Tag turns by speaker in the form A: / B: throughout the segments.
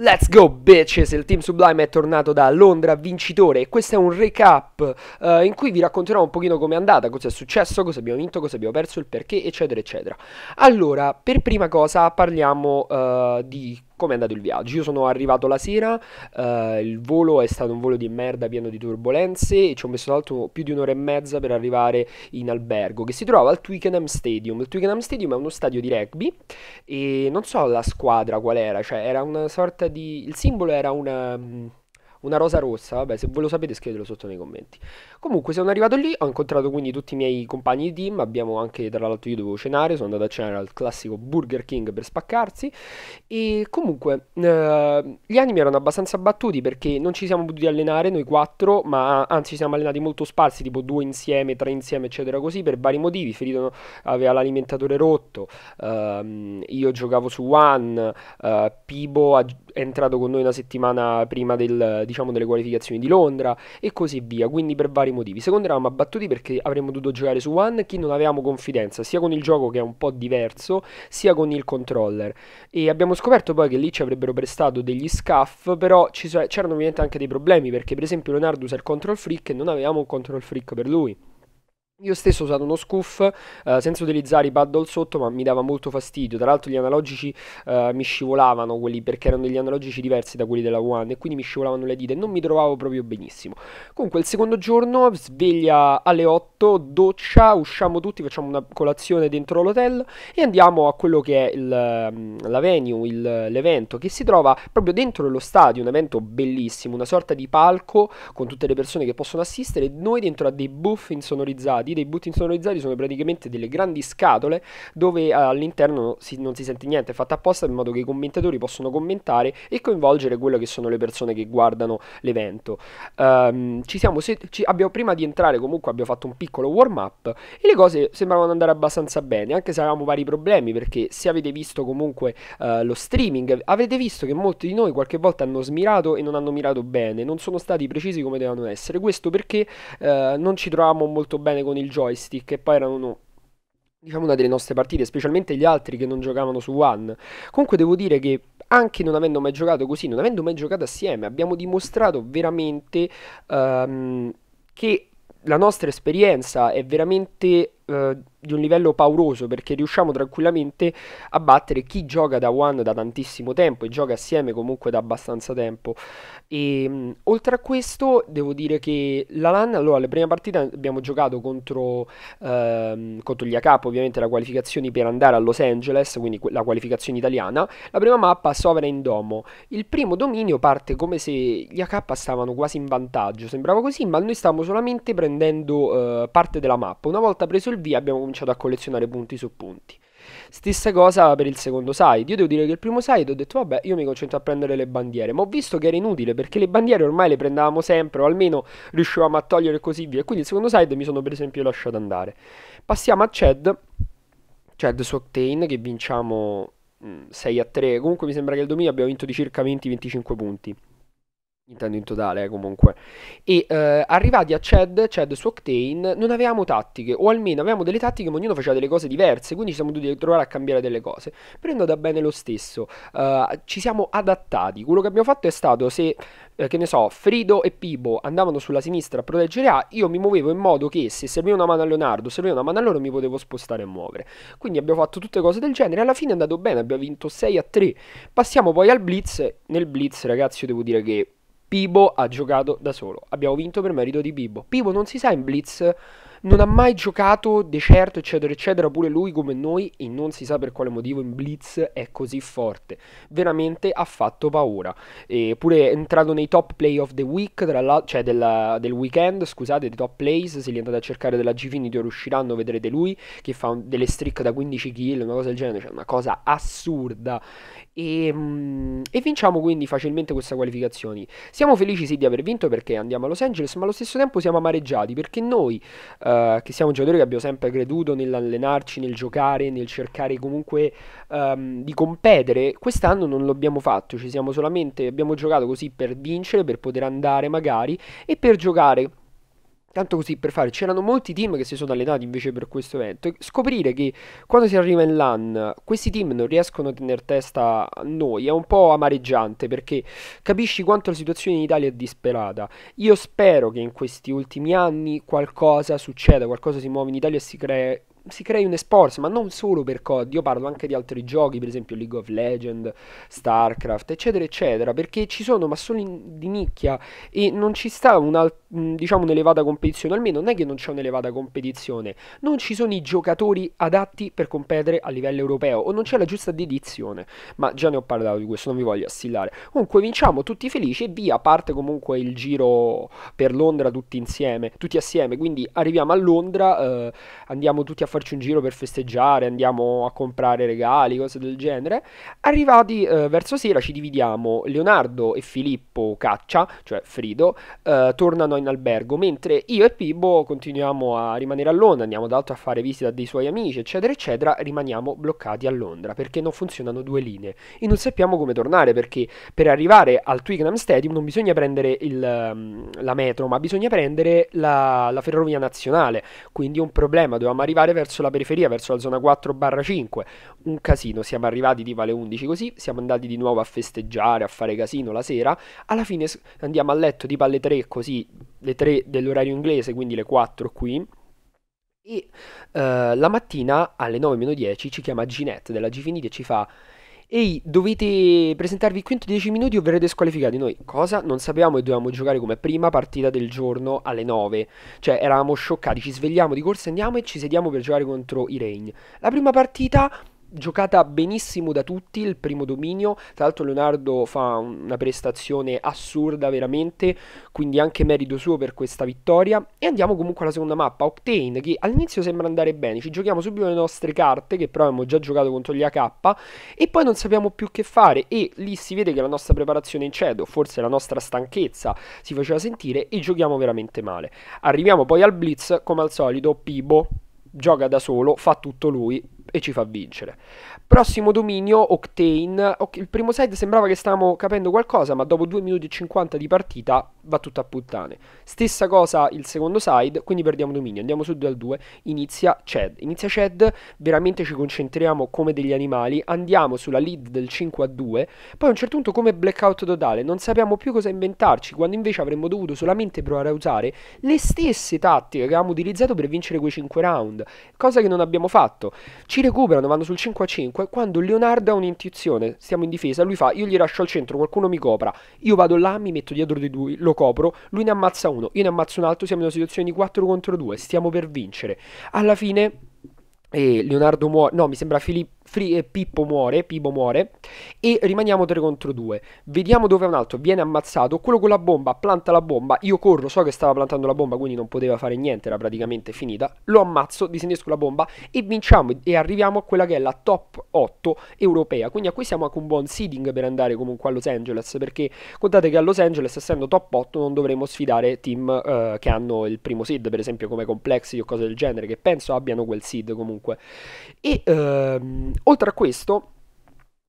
A: Let's go bitches, il team Sublime è tornato da Londra vincitore e questo è un recap uh, in cui vi racconterò un pochino com'è andata, cosa è successo, cosa abbiamo vinto, cosa abbiamo perso, il perché eccetera eccetera. Allora, per prima cosa parliamo uh, di come è andato il viaggio. Io sono arrivato la sera, eh, il volo è stato un volo di merda pieno di turbulenze e ci ho messo l'altro più di un'ora e mezza per arrivare in albergo che si trova al Twickenham Stadium. Il Twickenham Stadium è uno stadio di rugby e non so la squadra qual era, cioè era una sorta di... il simbolo era una mm, una rosa rossa, vabbè, se voi lo sapete scrivetelo sotto nei commenti. Comunque sono arrivato lì, ho incontrato quindi tutti i miei compagni di team, abbiamo anche, tra l'altro io dovevo cenare, sono andato a cenare al classico Burger King per spaccarsi e comunque eh, gli animi erano abbastanza battuti perché non ci siamo potuti allenare noi quattro, ma anzi ci siamo allenati molto sparsi, tipo due insieme, tre insieme, eccetera così, per vari motivi, Ferito aveva l'alimentatore rotto, ehm, io giocavo su One, eh, Pibo è entrato con noi una settimana prima del diciamo, delle qualificazioni di Londra e così via, quindi per vari motivi. Secondo eravamo abbattuti perché avremmo dovuto giocare su One, chi non avevamo confidenza, sia con il gioco che è un po' diverso, sia con il controller. E abbiamo scoperto poi che lì ci avrebbero prestato degli scaff, però c'erano ovviamente anche dei problemi, perché per esempio Leonardo usa il control freak e non avevamo un control freak per lui. Io stesso ho usato uno scuff eh, senza utilizzare i paddle sotto, ma mi dava molto fastidio. Tra l'altro, gli analogici eh, mi scivolavano quelli perché erano degli analogici diversi da quelli della One e quindi mi scivolavano le dita e non mi trovavo proprio benissimo. Comunque, il secondo giorno, sveglia alle 8, doccia, usciamo tutti, facciamo una colazione dentro l'hotel e andiamo a quello che è il, mm, la venue, il, l'evento che si trova proprio dentro lo stadio. Un evento bellissimo, una sorta di palco con tutte le persone che possono assistere. Noi dentro a dei buff insonorizzati insonorizzati. Dei boot insonorizzati sono praticamente delle grandi scatole dove eh, all'interno si, non si sente niente, è fatta apposta in modo che i commentatori possano commentare e coinvolgere quelle che sono le persone che guardano l'evento. Um, ci siamo, se, ci, abbiamo, prima di entrare comunque abbiamo fatto un piccolo warm up e le cose sembravano andare abbastanza bene, anche se avevamo vari problemi perché se avete visto comunque uh, lo streaming avete visto che molti di noi qualche volta hanno smirato e non hanno mirato bene, non sono stati precisi come devono essere. Questo perché uh, non ci trovavamo molto bene con il joystick e poi erano diciamo una delle nostre partite, specialmente gli altri che non giocavano su One. Comunque devo dire che anche non avendo mai giocato così, non avendo mai giocato assieme, abbiamo dimostrato veramente um, che la nostra esperienza è veramente eh, di un livello pauroso perché riusciamo tranquillamente a battere chi gioca da One da tantissimo tempo e gioca assieme comunque da abbastanza tempo. E, ehm, mh, oltre a questo, devo dire che la LAN, allora, le prime partite abbiamo giocato contro, ehm, contro gli ACAP, ovviamente la qualificazione per andare a Los Angeles, quindi la qualificazione italiana. La prima mappa Sovra Domo. Il primo dominio parte come se gli AK stavano quasi in vantaggio, sembrava così, ma noi stavamo solamente prendendo eh, parte della mappa. Una volta preso il via abbiamo cominciato a collezionare punti su punti. Stessa cosa per il secondo side. Io devo dire che il primo side ho detto vabbè, io mi concentro a prendere le bandiere, ma ho visto che era inutile perché le bandiere ormai le prendevamo sempre o almeno riuscivamo a togliere e così via. Quindi il secondo side mi sono per esempio lasciato andare. Passiamo a Chad, Chad su Octane che vinciamo 6 mm, a 3. Comunque mi sembra che il dominio abbiamo vinto di circa 20-25 punti intendo in totale eh, comunque, e eh, arrivati a Chad, Chad su Octane, non avevamo tattiche, o almeno avevamo delle tattiche ma ognuno faceva delle cose diverse, quindi ci siamo dovuti trovare a cambiare delle cose, però è andata bene lo stesso, uh, ci siamo adattati, quello che abbiamo fatto è stato se, eh, che ne so, Frido e Pibo andavano sulla sinistra a proteggere A, io mi muovevo in modo che se serviva una mano a Leonardo, serviva una mano a loro, mi potevo spostare e muovere, quindi abbiamo fatto tutte cose del genere, alla fine è andato bene, abbiamo vinto 6 a 3, passiamo poi al Blitz, nel Blitz ragazzi io devo dire che Pibo ha giocato da solo. Abbiamo vinto per merito di Pibo. Pibo non si sa in Blitz, non ha mai giocato di certo, eccetera, eccetera. Pure lui, come noi, e non si sa per quale motivo in Blitz è così forte. Veramente ha fatto paura. Eppure è entrato nei top play of the week, tra l'altro, cioè della, del weekend, scusate, dei top plays. Se li andate a cercare della Gfinity riusciranno, vedrete lui che fa un, delle streak da 15 kill, una cosa del genere, cioè una cosa assurda. E, ehm, e, vinciamo quindi facilmente questa qualificazione. Siamo felici sì di aver vinto perché andiamo a Los Angeles, ma allo stesso tempo siamo amareggiati perché noi, uh, che siamo giocatori che abbiamo sempre creduto nell'allenarci, nel giocare, nel cercare comunque um, di competere, quest'anno non l'abbiamo fatto, ci siamo solamente, abbiamo giocato così per vincere, per poter andare magari e per giocare tanto così per fare, c'erano molti team che si sono allenati invece per questo evento. Scoprire che quando si arriva in LAN questi team non riescono a tenere testa a noi è un po' amareggiante perché capisci quanto la situazione in Italia è disperata. Io spero che in questi ultimi anni qualcosa succeda, qualcosa si muova in Italia e si crea si crei un esports, ma non solo per COD, io parlo anche di altri giochi, per esempio League of Legends, StarCraft, eccetera, eccetera, perché ci sono, ma solo in, di nicchia e non ci sta una, diciamo, un'elevata competizione, almeno non è che non c'è un'elevata competizione, non ci sono i giocatori adatti per competere a livello europeo o non c'è la giusta dedizione, ma già ne ho parlato di questo, non vi voglio assillare. Comunque vinciamo tutti felici e via, parte comunque il giro per Londra tutti insieme, tutti assieme, quindi arriviamo a Londra, eh, andiamo tutti a fare farci un giro per festeggiare, andiamo a comprare regali, cose del genere. Arrivati eh, verso sera ci dividiamo, Leonardo e Filippo caccia, cioè Frido, eh, tornano in albergo, mentre io e Pibo continuiamo a rimanere a Londra, andiamo d'altro a fare visita dei suoi amici, eccetera, eccetera, rimaniamo bloccati a Londra perché non funzionano due linee e non sappiamo come tornare perché per arrivare al Twickenham Stadium non bisogna prendere il, mm, la metro, ma bisogna prendere la, la ferrovia nazionale, quindi un problema, dovevamo arrivare verso la periferia, verso la zona 4-5. Un casino, siamo arrivati tipo alle 11 così, siamo andati di nuovo a festeggiare, a fare casino la sera. Alla fine andiamo a letto tipo alle 3 così, le 3 dell'orario inglese, quindi le 4 qui. E uh, la mattina alle 9-10 ci chiama Ginette della Gifiniti e ci fa Ehi, dovete presentarvi qui in 10 minuti o verrete squalificati. Noi cosa? Non sapevamo e dovevamo giocare come prima partita del giorno alle 9. Cioè, eravamo scioccati. Ci svegliamo di corsa, andiamo e ci sediamo per giocare contro i Rain. La prima partita giocata benissimo da tutti il primo dominio tra l'altro Leonardo fa una prestazione assurda veramente quindi anche merito suo per questa vittoria e andiamo comunque alla seconda mappa Octane che all'inizio sembra andare bene ci giochiamo subito le nostre carte che però abbiamo già giocato contro gli AK e poi non sappiamo più che fare e lì si vede che la nostra preparazione in cedo forse la nostra stanchezza si faceva sentire e giochiamo veramente male arriviamo poi al blitz come al solito Pibo gioca da solo fa tutto lui e ci fa vincere. Prossimo dominio, Octane. il primo side sembrava che stavamo capendo qualcosa, ma dopo 2 minuti e 50 di partita va tutto a puttane. Stessa cosa il secondo side, quindi perdiamo dominio. Andiamo su dal 2, inizia Chad. Inizia Chad, veramente ci concentriamo come degli animali, andiamo sulla lead del 5 a 2, poi a un certo punto come blackout totale, non sappiamo più cosa inventarci, quando invece avremmo dovuto solamente provare a usare le stesse tattiche che avevamo utilizzato per vincere quei 5 round, cosa che non abbiamo fatto. Ci ci recuperano, vanno sul 5 a 5. Quando Leonardo ha un'intuizione, stiamo in difesa, lui fa: Io gli lascio al centro, qualcuno mi copra. Io vado là, mi metto dietro di lui, lo copro. Lui ne ammazza uno, io ne ammazzo un altro. Siamo in una situazione di 4 contro 2. Stiamo per vincere. Alla fine, eh, Leonardo muore. No, mi sembra Filippo eh, Pippo muore, Pibo muore e rimaniamo 3 contro 2. Vediamo dove un altro viene ammazzato, quello con la bomba planta la bomba, io corro, so che stava plantando la bomba quindi non poteva fare niente, era praticamente finita, lo ammazzo, disinnesco la bomba e vinciamo e arriviamo a quella che è la top 8 europea, quindi a qui siamo anche un buon seeding per andare comunque a Los Angeles perché contate che a Los Angeles essendo top 8 non dovremo sfidare team eh, che hanno il primo seed, per esempio come Complexi o cose del genere, che penso abbiano quel seed comunque. E ehm, Oltre a questo,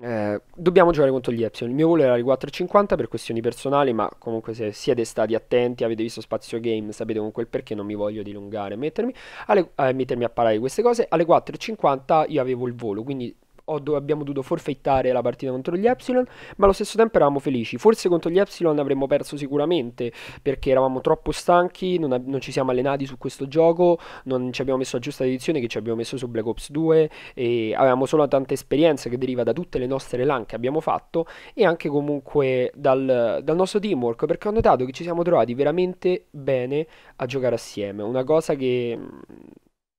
A: eh, dobbiamo giocare contro gli Epsilon. Il mio volo era di 4,50 per questioni personali, ma comunque se siete stati attenti, avete visto Spazio Game, sapete comunque il perché, non mi voglio dilungare mettermi, alle, eh, mettermi a parlare di queste cose. Alle 4,50 io avevo il volo, quindi do- abbiamo dovuto forfettare la partita contro gli Epsilon, ma allo stesso tempo eravamo felici. Forse contro gli Epsilon avremmo perso sicuramente perché eravamo troppo stanchi, non, a- non ci siamo allenati su questo gioco, non ci abbiamo messo la giusta edizione che ci abbiamo messo su Black Ops 2 e avevamo solo tanta esperienza che deriva da tutte le nostre LAN che abbiamo fatto e anche comunque dal, dal nostro teamwork perché ho notato che ci siamo trovati veramente bene a giocare assieme, una cosa che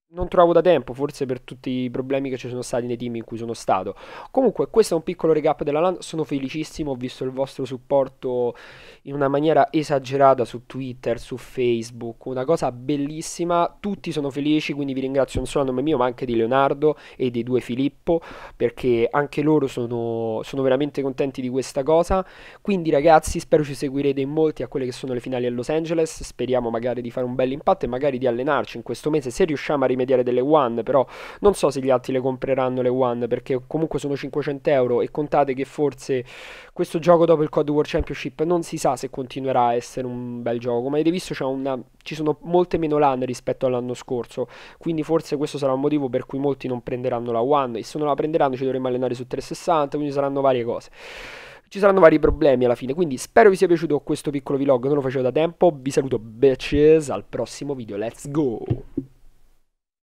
A: non trovavo da tempo, forse per tutti i problemi che ci sono stati nei team in cui sono stato. Comunque, questo è un piccolo recap della LAN. Sono felicissimo, ho visto il vostro supporto in una maniera esagerata su Twitter, su Facebook, una cosa bellissima. Tutti sono felici, quindi vi ringrazio non solo a nome mio, ma anche di Leonardo e dei due Filippo, perché anche loro sono, sono veramente contenti di questa cosa. Quindi, ragazzi, spero ci seguirete in molti a quelle che sono le finali a Los Angeles. Speriamo magari di fare un bel impatto e magari di allenarci in questo mese se riusciamo a rimanere rimediare delle One, però non so se gli altri le compreranno le One, perché comunque sono 500 euro e contate che forse questo gioco dopo il Cod War Championship non si sa se continuerà a essere un bel gioco. ma avete visto una... ci sono molte meno LAN rispetto all'anno scorso, quindi forse questo sarà un motivo per cui molti non prenderanno la One e se non la prenderanno ci dovremo allenare su 360, quindi saranno varie cose ci saranno vari problemi alla fine. Quindi spero vi sia piaciuto questo piccolo vlog, non lo facevo da tempo. Vi saluto, bitches, al prossimo video. Let's go!